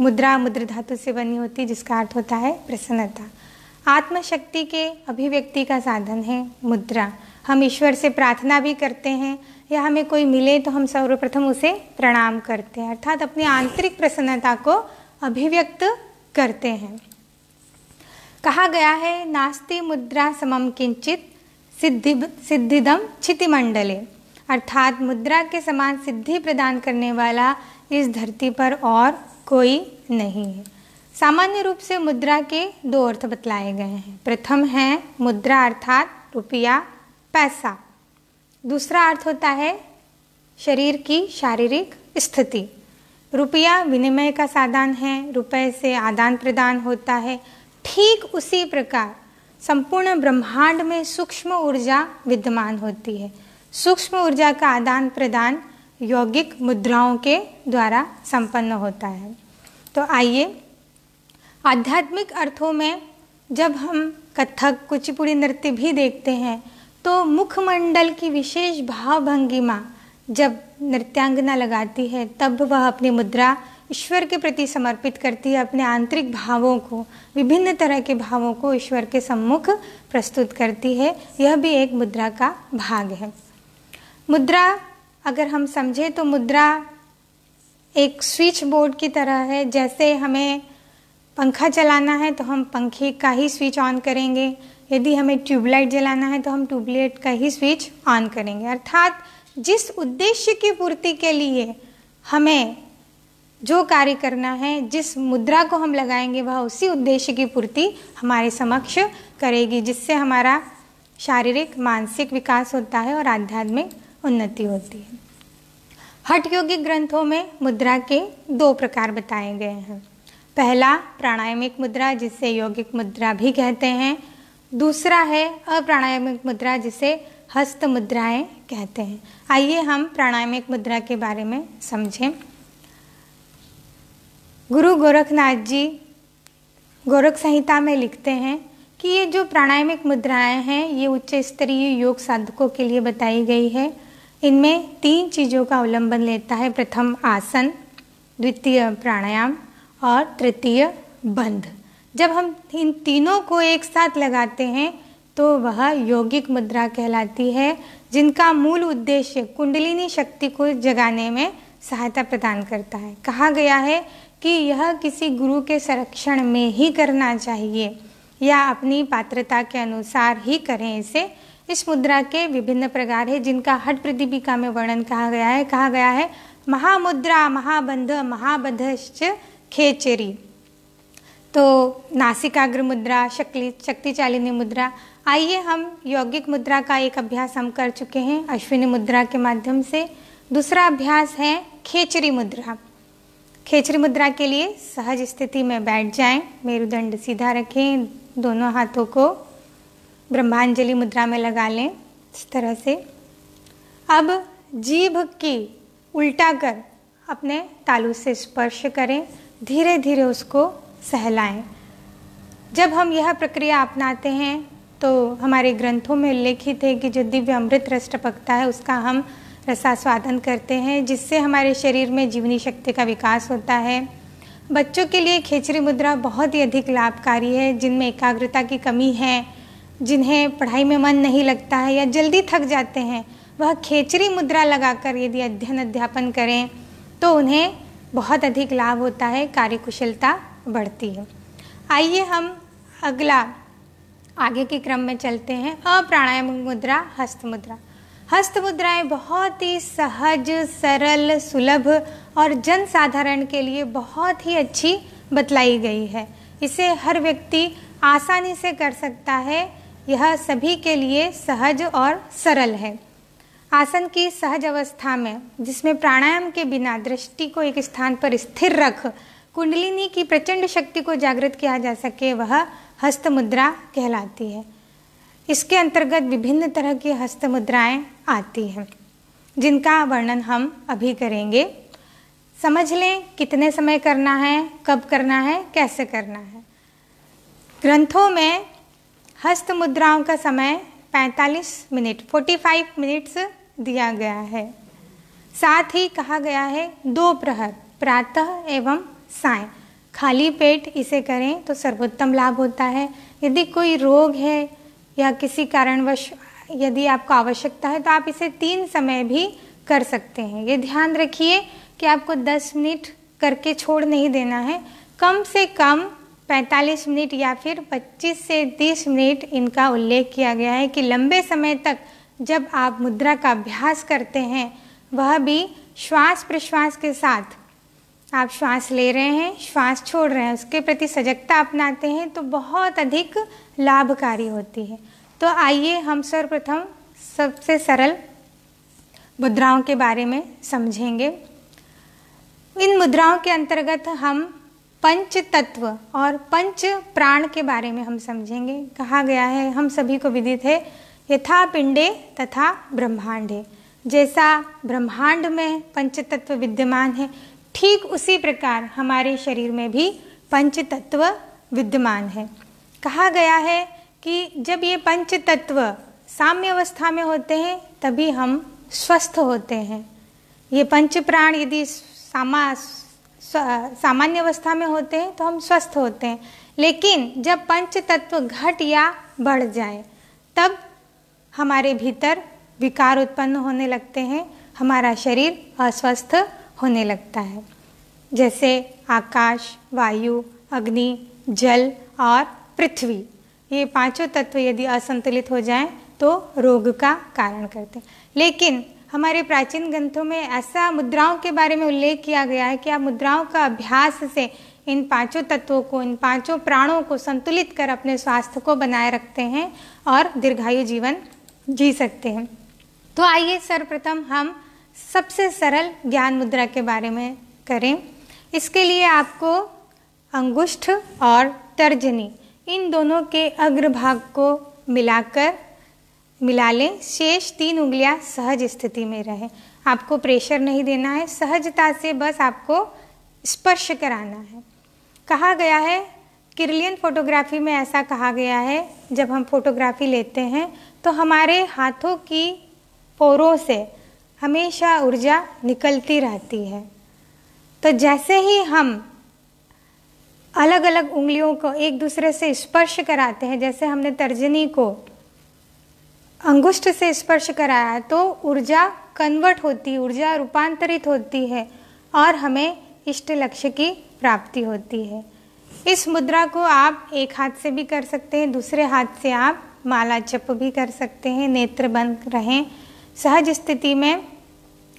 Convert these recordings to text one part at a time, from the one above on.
मुद्रा मुद्र धातु से बनी होती जिसका अर्थ होता है प्रसन्नता आत्मशक्ति के अभिव्यक्ति का साधन है मुद्रा हम ईश्वर से प्रार्थना भी करते हैं या हमें कोई मिले तो हम सर्वप्रथम उसे प्रणाम करते हैं अर्थात अपनी आंतरिक प्रसन्नता को अभिव्यक्त करते हैं कहा गया है नास्ति मुद्रा समम किंचित सिद्धि सिद्धिदम क्षितिमंडले अर्थात मुद्रा के समान सिद्धि प्रदान करने वाला इस धरती पर और कोई नहीं है सामान्य रूप से मुद्रा के दो अर्थ बतलाए गए हैं प्रथम है मुद्रा अर्थात रुपया पैसा दूसरा अर्थ होता है शरीर की शारीरिक स्थिति रुपया विनिमय का साधन है रुपये से आदान प्रदान होता है ठीक उसी प्रकार संपूर्ण ब्रह्मांड में सूक्ष्म ऊर्जा विद्यमान होती है सूक्ष्म ऊर्जा का आदान प्रदान यौगिक मुद्राओं के द्वारा संपन्न होता है तो आइए आध्यात्मिक अर्थों में जब हम कथक कुचिपुड़ी नृत्य भी देखते हैं तो मुखमंडल की विशेष भाव भंगिमा जब नृत्यांगना लगाती है तब वह अपनी मुद्रा ईश्वर के प्रति समर्पित करती है अपने आंतरिक भावों को विभिन्न तरह के भावों को ईश्वर के सम्मुख प्रस्तुत करती है यह भी एक मुद्रा का भाग है मुद्रा अगर हम समझें तो मुद्रा एक स्विच बोर्ड की तरह है जैसे हमें पंखा चलाना है तो हम पंखे का ही स्विच ऑन करेंगे यदि हमें ट्यूबलाइट जलाना है तो हम ट्यूबलाइट का ही स्विच ऑन करेंगे अर्थात जिस उद्देश्य की पूर्ति के लिए हमें जो कार्य करना है जिस मुद्रा को हम लगाएंगे वह उसी उद्देश्य की पूर्ति हमारे समक्ष करेगी जिससे हमारा शारीरिक मानसिक विकास होता है और आध्यात्मिक उन्नति होती है हठ योगी ग्रंथों में मुद्रा के दो प्रकार बताए गए हैं पहला प्राणायामिक मुद्रा जिसे योगिक मुद्रा भी कहते हैं दूसरा है अप्राणायामिक मुद्रा जिसे हस्त मुद्राएं कहते हैं आइए हम प्राणायामिक मुद्रा के बारे में समझें गुरु गोरखनाथ जी गोरख संहिता में लिखते हैं कि ये जो प्राणायामिक मुद्राएं हैं ये उच्च स्तरीय योग साधकों के लिए बताई गई है इनमें तीन चीज़ों का अवलंबन लेता है प्रथम आसन द्वितीय प्राणायाम और तृतीय बंध जब हम इन तीनों को एक साथ लगाते हैं तो वह यौगिक मुद्रा कहलाती है जिनका मूल उद्देश्य कुंडलिनी शक्ति को जगाने में सहायता प्रदान करता है कहा गया है कि यह किसी गुरु के संरक्षण में ही करना चाहिए या अपनी पात्रता के अनुसार ही करें इसे इस मुद्रा के विभिन्न प्रकार है जिनका हट प्रतिपिका में वर्णन कहा गया है कहा गया है महामुद्रा महाबंध महाबद्धश्च खेचरी तो नासिकाग्र मुद्रा शक्ति शक्तिचालिनी मुद्रा आइए हम यौगिक मुद्रा का एक अभ्यास हम कर चुके हैं अश्विनी मुद्रा के माध्यम से दूसरा अभ्यास है खेचरी मुद्रा खेचरी मुद्रा के लिए सहज स्थिति में बैठ जाएं मेरुदंड सीधा रखें दोनों हाथों को ब्रह्मांजलि मुद्रा में लगा लें इस तरह से अब जीभ की उल्टा कर अपने तालू से स्पर्श करें धीरे धीरे उसको सहलाएं जब हम यह प्रक्रिया अपनाते हैं तो हमारे ग्रंथों में उल्लेखित है कि जो दिव्य अमृत रस टपकता है उसका हम रसास्वादन करते हैं जिससे हमारे शरीर में जीवनी शक्ति का विकास होता है बच्चों के लिए खेचरी मुद्रा बहुत ही अधिक लाभकारी है जिनमें एकाग्रता की कमी है जिन्हें पढ़ाई में मन नहीं लगता है या जल्दी थक जाते हैं वह खेचरी मुद्रा लगाकर यदि अध्ययन अध्यापन करें तो उन्हें बहुत अधिक लाभ होता है कार्यकुशलता बढ़ती है आइए हम अगला आगे के क्रम में चलते हैं अप्राणायाम मुद्रा हस्त मुद्रा हस्त मुद्राएं बहुत ही सहज सरल सुलभ और जन साधारण के लिए बहुत ही अच्छी बतलाई गई है इसे हर व्यक्ति आसानी से कर सकता है यह सभी के लिए सहज और सरल है आसन की सहज अवस्था में जिसमें प्राणायाम के बिना दृष्टि को एक स्थान पर स्थिर रख कुंडलिनी की प्रचंड शक्ति को जागृत किया जा सके वह हस्त मुद्रा कहलाती है इसके अंतर्गत विभिन्न तरह की हस्त मुद्राएं आती हैं जिनका वर्णन हम अभी करेंगे समझ लें कितने समय करना है कब करना है कैसे करना है ग्रंथों में हस्त मुद्राओं का समय 45 मिनट 45 मिनट्स दिया गया है साथ ही कहा गया है दो प्रहर प्रातः एवं साय खाली पेट इसे करें तो सर्वोत्तम लाभ होता है यदि कोई रोग है या किसी कारणवश यदि आपको आवश्यकता है तो आप इसे तीन समय भी कर सकते हैं ये ध्यान रखिए कि आपको 10 मिनट करके छोड़ नहीं देना है कम से कम 45 मिनट या फिर 25 से 30 मिनट इनका उल्लेख किया गया है कि लंबे समय तक जब आप मुद्रा का अभ्यास करते हैं वह भी श्वास प्रश्वास के साथ आप श्वास ले रहे हैं श्वास छोड़ रहे हैं उसके प्रति सजगता अपनाते हैं तो बहुत अधिक लाभकारी होती है तो आइए हम सर्वप्रथम सबसे सरल मुद्राओं के बारे में समझेंगे इन मुद्राओं के अंतर्गत हम पंच तत्व और पंच प्राण के बारे में हम समझेंगे कहा गया है हम सभी को विदित है यथा पिंडे तथा ब्रह्मांडे जैसा ब्रह्मांड में पंच तत्व विद्यमान है ठीक उसी प्रकार हमारे शरीर में भी पंच तत्व विद्यमान है कहा गया है कि जब ये पंच तत्व साम्य अवस्था में होते हैं तभी हम स्वस्थ होते हैं ये पंच प्राण यदि सामा सामान्य अवस्था में होते हैं तो हम स्वस्थ होते हैं लेकिन जब पंच तत्व घट या बढ़ जाए तब हमारे भीतर विकार उत्पन्न होने लगते हैं हमारा शरीर अस्वस्थ होने लगता है जैसे आकाश वायु अग्नि जल और पृथ्वी ये पांचों तत्व यदि असंतुलित हो जाएं तो रोग का कारण करते हैं लेकिन हमारे प्राचीन ग्रंथों में ऐसा मुद्राओं के बारे में उल्लेख किया गया है कि आप मुद्राओं का अभ्यास से इन पांचों तत्वों को इन पांचों प्राणों को संतुलित कर अपने स्वास्थ्य को बनाए रखते हैं और दीर्घायु जीवन जी सकते हैं तो आइए सर्वप्रथम हम सबसे सरल ज्ञान मुद्रा के बारे में करें इसके लिए आपको अंगुष्ठ और तर्जनी इन दोनों के अग्रभाग को मिलाकर मिला लें शेष तीन उंगलियां सहज स्थिति में रहें आपको प्रेशर नहीं देना है सहजता से बस आपको स्पर्श कराना है कहा गया है किरलियन फोटोग्राफी में ऐसा कहा गया है जब हम फोटोग्राफी लेते हैं तो हमारे हाथों की पोरों से हमेशा ऊर्जा निकलती रहती है तो जैसे ही हम अलग अलग उंगलियों को एक दूसरे से स्पर्श कराते हैं जैसे हमने तर्जनी को अंगुष्ठ से स्पर्श कराया तो ऊर्जा कन्वर्ट होती ऊर्जा रूपांतरित होती है और हमें इष्ट लक्ष्य की प्राप्ति होती है इस मुद्रा को आप एक हाथ से भी कर सकते हैं दूसरे हाथ से आप माला जप भी कर सकते हैं नेत्र बंद रहें सहज स्थिति में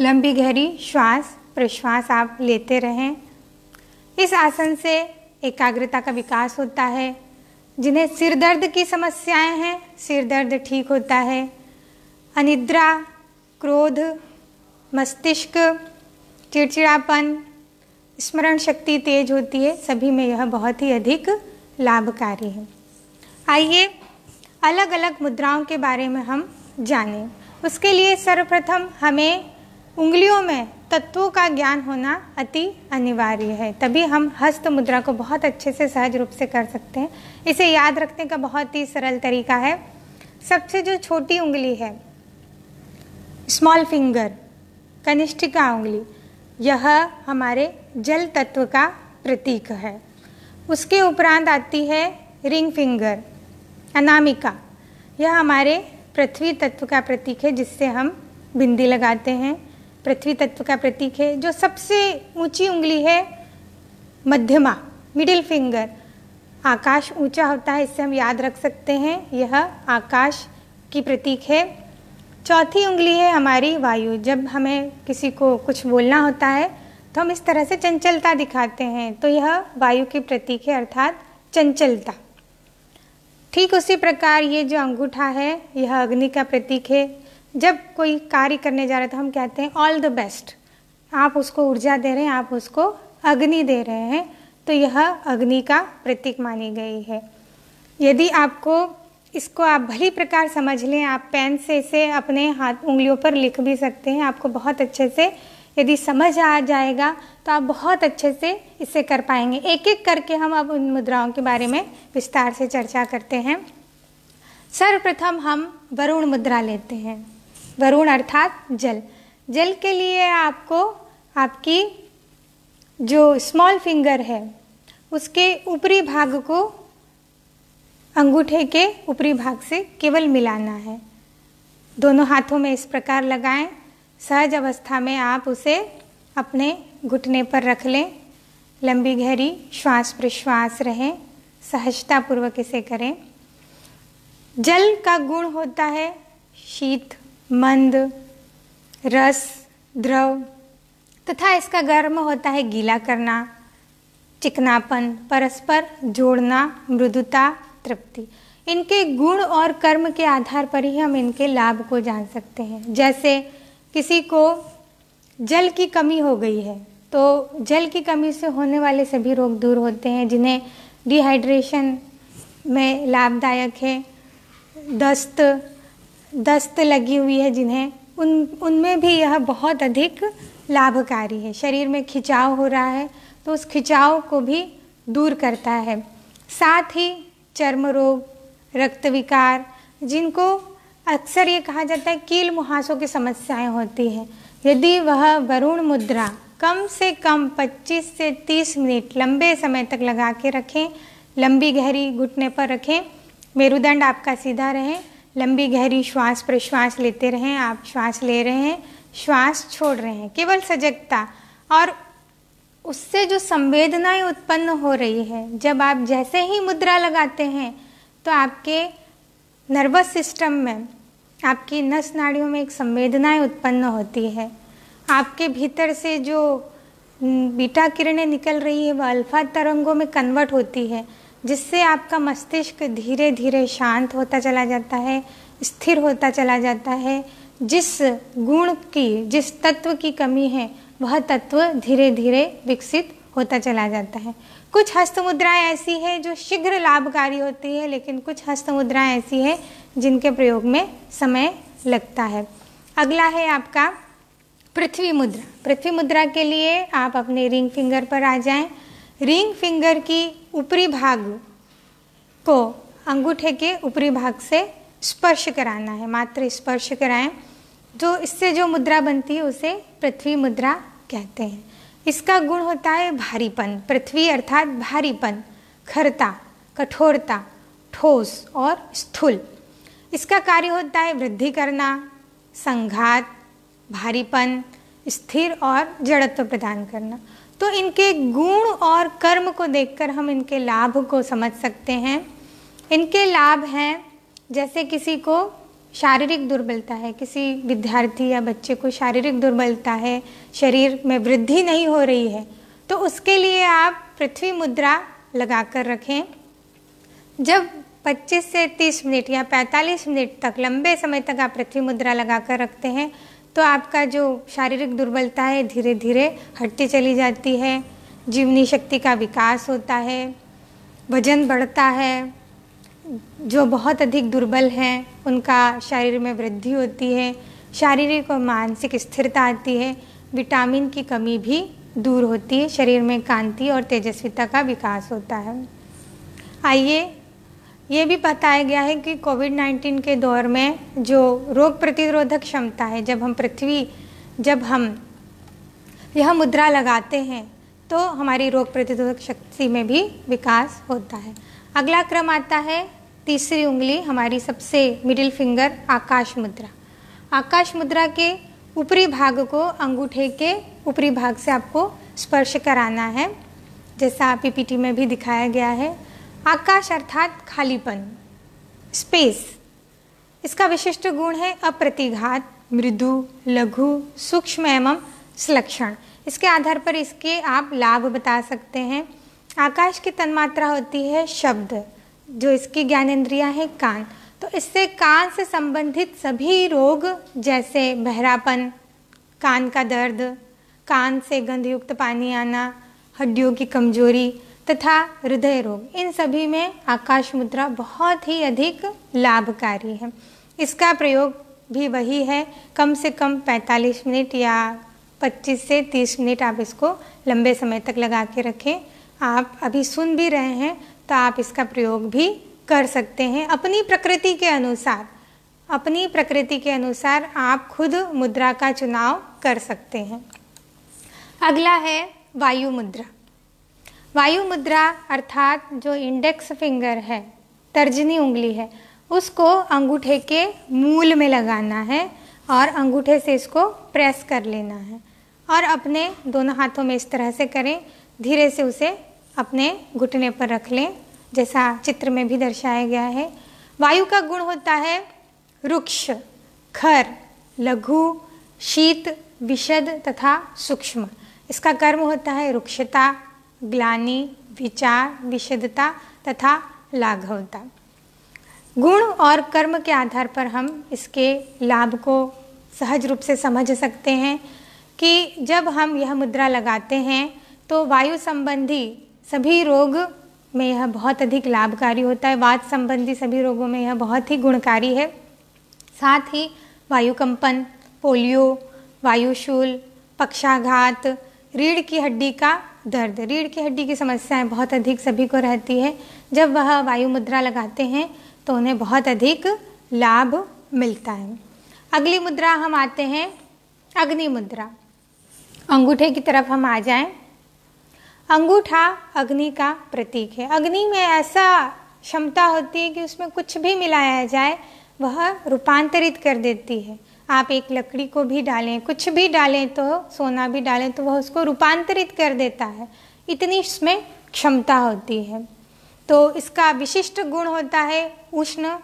लंबी गहरी श्वास प्रश्वास आप लेते रहें इस आसन से एकाग्रता का विकास होता है जिन्हें सिर दर्द की समस्याएं हैं सिर दर्द ठीक होता है अनिद्रा क्रोध मस्तिष्क चिड़चिड़ापन स्मरण शक्ति तेज होती है सभी में यह बहुत ही अधिक लाभकारी है आइए अलग अलग मुद्राओं के बारे में हम जानें उसके लिए सर्वप्रथम हमें उंगलियों में तत्वों का ज्ञान होना अति अनिवार्य है तभी हम हस्त मुद्रा को बहुत अच्छे से सहज रूप से कर सकते हैं इसे याद रखने का बहुत ही सरल तरीका है सबसे जो छोटी उंगली है स्मॉल फिंगर कनिष्ठिका उंगली यह हमारे जल तत्व का प्रतीक है उसके उपरांत आती है रिंग फिंगर अनामिका यह हमारे पृथ्वी तत्व का प्रतीक है जिससे हम बिंदी लगाते हैं पृथ्वी तत्व का प्रतीक है जो सबसे ऊंची उंगली है मध्यमा मिडिल फिंगर आकाश ऊंचा होता है इससे हम याद रख सकते हैं यह आकाश की प्रतीक है चौथी उंगली है हमारी वायु जब हमें किसी को कुछ बोलना होता है तो हम इस तरह से चंचलता दिखाते हैं तो यह वायु की प्रतीक है अर्थात चंचलता ठीक उसी प्रकार ये जो अंगूठा है यह अग्नि का प्रतीक है जब कोई कार्य करने जा रहे तो हम कहते हैं ऑल द बेस्ट आप उसको ऊर्जा दे रहे हैं आप उसको अग्नि दे रहे हैं तो यह अग्नि का प्रतीक मानी गई है यदि आपको इसको आप भली प्रकार समझ लें आप पेन से इसे अपने हाथ उंगलियों पर लिख भी सकते हैं आपको बहुत अच्छे से यदि समझ आ जाएगा तो आप बहुत अच्छे से इसे कर पाएंगे एक एक करके हम अब उन मुद्राओं के बारे में विस्तार से चर्चा करते हैं सर्वप्रथम हम वरुण मुद्रा लेते हैं वरुण अर्थात जल जल के लिए आपको आपकी जो स्मॉल फिंगर है उसके ऊपरी भाग को अंगूठे के ऊपरी भाग से केवल मिलाना है दोनों हाथों में इस प्रकार लगाएं सहज अवस्था में आप उसे अपने घुटने पर रख लें लंबी गहरी श्वास प्रश्वास रहें सहजतापूर्वक इसे करें जल का गुण होता है शीत मंद रस द्रव तथा इसका गर्म होता है गीला करना चिकनापन परस्पर जोड़ना मृदुता तृप्ति इनके गुण और कर्म के आधार पर ही हम इनके लाभ को जान सकते हैं जैसे किसी को जल की कमी हो गई है तो जल की कमी से होने वाले सभी रोग दूर होते हैं जिन्हें डिहाइड्रेशन में लाभदायक है दस्त दस्त लगी हुई है जिन्हें उन उनमें भी यह बहुत अधिक लाभकारी है शरीर में खिंचाव हो रहा है तो उस खिंचाव को भी दूर करता है साथ ही चर्म रोग रक्त विकार जिनको अक्सर ये कहा जाता है कील मुहासों की समस्याएं होती हैं यदि वह वरुण मुद्रा कम से कम 25 से 30 मिनट लंबे समय तक लगा के रखें लंबी गहरी घुटने पर रखें मेरुदंड आपका सीधा रहें लंबी गहरी श्वास प्रश्वास लेते रहें आप श्वास ले रहे हैं श्वास छोड़ रहे हैं केवल सजगता और उससे जो संवेदनाएं उत्पन्न हो रही है जब आप जैसे ही मुद्रा लगाते हैं तो आपके नर्वस सिस्टम में आपकी नस नाड़ियों में एक संवेदनाएं उत्पन्न होती है आपके भीतर से जो बीटा किरणें निकल रही है वह अल्फा तरंगों में कन्वर्ट होती है जिससे आपका मस्तिष्क धीरे धीरे शांत होता चला जाता है स्थिर होता चला जाता है जिस गुण की जिस तत्व की कमी है वह तत्व धीरे धीरे विकसित होता चला जाता है कुछ हस्त मुद्राएं ऐसी हैं जो शीघ्र लाभकारी होती है लेकिन कुछ हस्त मुद्राएं ऐसी हैं जिनके प्रयोग में समय लगता है अगला है आपका पृथ्वी मुद्रा पृथ्वी मुद्रा के लिए आप अपने रिंग फिंगर पर आ जाएं रिंग फिंगर की ऊपरी भाग को अंगूठे के ऊपरी भाग से स्पर्श कराना है मात्र स्पर्श कराएं जो इससे जो मुद्रा बनती है उसे पृथ्वी मुद्रा कहते हैं इसका गुण होता है भारीपन पृथ्वी अर्थात भारीपन खरता कठोरता ठोस और स्थूल इसका कार्य होता है वृद्धि करना संघात भारीपन स्थिर और जड़त्व प्रदान करना तो इनके गुण और कर्म को देखकर हम इनके लाभ को समझ सकते हैं इनके लाभ हैं जैसे किसी को शारीरिक दुर्बलता है किसी विद्यार्थी या बच्चे को शारीरिक दुर्बलता है शरीर में वृद्धि नहीं हो रही है तो उसके लिए आप पृथ्वी मुद्रा लगा कर रखें जब 25 से 30 मिनट या 45 मिनट तक लंबे समय तक आप पृथ्वी मुद्रा लगा कर रखते हैं तो आपका जो शारीरिक दुर्बलता है धीरे धीरे हटती चली जाती है जीवनी शक्ति का विकास होता है वजन बढ़ता है जो बहुत अधिक दुर्बल हैं उनका शरीर में वृद्धि होती है शारीरिक और मानसिक स्थिरता आती है विटामिन की कमी भी दूर होती है शरीर में कांति और तेजस्विता का विकास होता है आइए ये भी बताया गया है कि कोविड 19 के दौर में जो रोग प्रतिरोधक क्षमता है जब हम पृथ्वी जब हम यह मुद्रा लगाते हैं तो हमारी रोग प्रतिरोधक शक्ति में भी विकास होता है अगला क्रम आता है तीसरी उंगली हमारी सबसे मिडिल फिंगर आकाश मुद्रा आकाश मुद्रा के ऊपरी भाग को अंगूठे के ऊपरी भाग से आपको स्पर्श कराना है जैसा पीपीटी में भी दिखाया गया है आकाश अर्थात खालीपन स्पेस इसका विशिष्ट गुण है अप्रतिघात मृदु लघु सूक्ष्म एवं संलक्षण इसके आधार पर इसके आप लाभ बता सकते हैं आकाश की तन्मात्रा होती है शब्द जो इसकी ज्ञानेन्द्रिया है कान तो इससे कान से संबंधित सभी रोग जैसे बहरापन कान का दर्द कान से गंधयुक्त पानी आना हड्डियों की कमजोरी तथा हृदय रोग इन सभी में आकाश मुद्रा बहुत ही अधिक लाभकारी है इसका प्रयोग भी वही है कम से कम 45 मिनट या 25 से 30 मिनट आप इसको लंबे समय तक लगा के रखें आप अभी सुन भी रहे हैं तो आप इसका प्रयोग भी कर सकते हैं अपनी प्रकृति के अनुसार अपनी प्रकृति के अनुसार आप खुद मुद्रा का चुनाव कर सकते हैं अगला है वायु मुद्रा वायु मुद्रा अर्थात जो इंडेक्स फिंगर है तर्जनी उंगली है उसको अंगूठे के मूल में लगाना है और अंगूठे से इसको प्रेस कर लेना है और अपने दोनों हाथों में इस तरह से करें धीरे से उसे अपने घुटने पर रख लें जैसा चित्र में भी दर्शाया गया है वायु का गुण होता है रुक्ष खर लघु शीत विशद तथा सूक्ष्म इसका कर्म होता है रुक्षता ग्लानी विचार विशुद्धता तथा लाघवता गुण और कर्म के आधार पर हम इसके लाभ को सहज रूप से समझ सकते हैं कि जब हम यह मुद्रा लगाते हैं तो वायु संबंधी सभी रोग में यह बहुत अधिक लाभकारी होता है वात संबंधी सभी रोगों में यह बहुत ही गुणकारी है साथ ही वायु कंपन पोलियो वायुशूल पक्षाघात रीढ़ की हड्डी का दर्द रीढ़ की हड्डी की समस्याएं बहुत अधिक सभी को रहती है जब वह वायु मुद्रा लगाते हैं तो उन्हें बहुत अधिक लाभ मिलता है अगली मुद्रा हम आते हैं अग्नि मुद्रा अंगूठे की तरफ हम आ जाएं अंगूठा अग्नि का प्रतीक है अग्नि में ऐसा क्षमता होती है कि उसमें कुछ भी मिलाया जाए वह रूपांतरित कर देती है आप एक लकड़ी को भी डालें कुछ भी डालें तो सोना भी डालें तो वह उसको रूपांतरित कर देता है इतनी इसमें क्षमता होती है तो इसका विशिष्ट गुण होता है उष्ण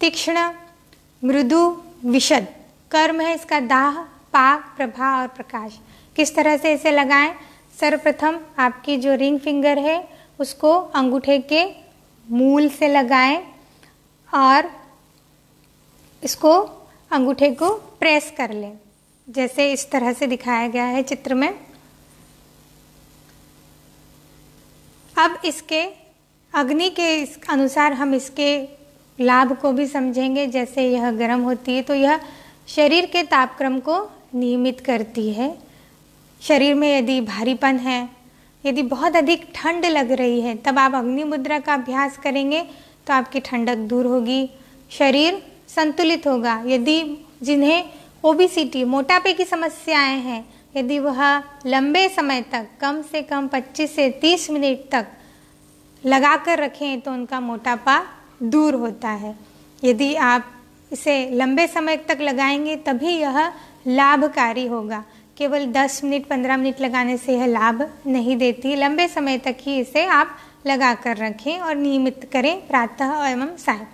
तीक्ष्ण मृदु विशद कर्म है इसका दाह पाक प्रभा और प्रकाश किस तरह से इसे लगाएं सर्वप्रथम आपकी जो रिंग फिंगर है उसको अंगूठे के मूल से लगाएं और इसको अंगूठे को प्रेस कर लें जैसे इस तरह से दिखाया गया है चित्र में अब इसके अग्नि के इस अनुसार हम इसके लाभ को भी समझेंगे जैसे यह गर्म होती है तो यह शरीर के तापक्रम को नियमित करती है शरीर में यदि भारीपन है यदि बहुत अधिक ठंड लग रही है तब आप अग्नि मुद्रा का अभ्यास करेंगे तो आपकी ठंडक दूर होगी शरीर संतुलित होगा यदि जिन्हें ओबीसीटी मोटापे की समस्याएं हैं यदि वह लंबे समय तक कम से कम 25 से 30 मिनट तक लगा कर रखें तो उनका मोटापा दूर होता है यदि आप इसे लंबे समय तक लगाएंगे तभी यह लाभकारी होगा केवल 10 मिनट 15 मिनट लगाने से यह लाभ नहीं देती लंबे समय तक ही इसे आप लगा कर रखें और नियमित करें प्रातः एवं साय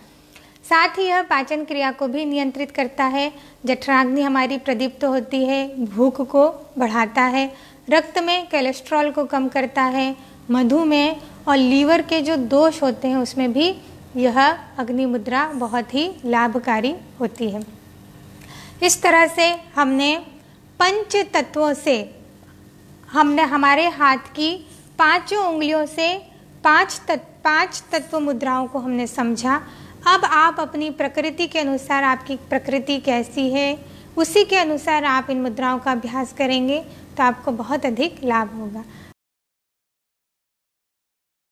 साथ ही यह पाचन क्रिया को भी नियंत्रित करता है जठराग्नि हमारी प्रदीप्त तो होती है भूख को बढ़ाता है रक्त में कोलेस्ट्रॉल को कम करता है मधुमेह और लीवर के जो दोष होते हैं उसमें भी यह अग्नि मुद्रा बहुत ही लाभकारी होती है इस तरह से हमने पंच तत्वों से हमने हमारे हाथ की पांचों उंगलियों से पांच तत्व पांच तत्व मुद्राओं को हमने समझा अब आप अपनी प्रकृति के अनुसार आपकी प्रकृति कैसी है उसी के अनुसार आप इन मुद्राओं का अभ्यास करेंगे तो आपको बहुत अधिक लाभ होगा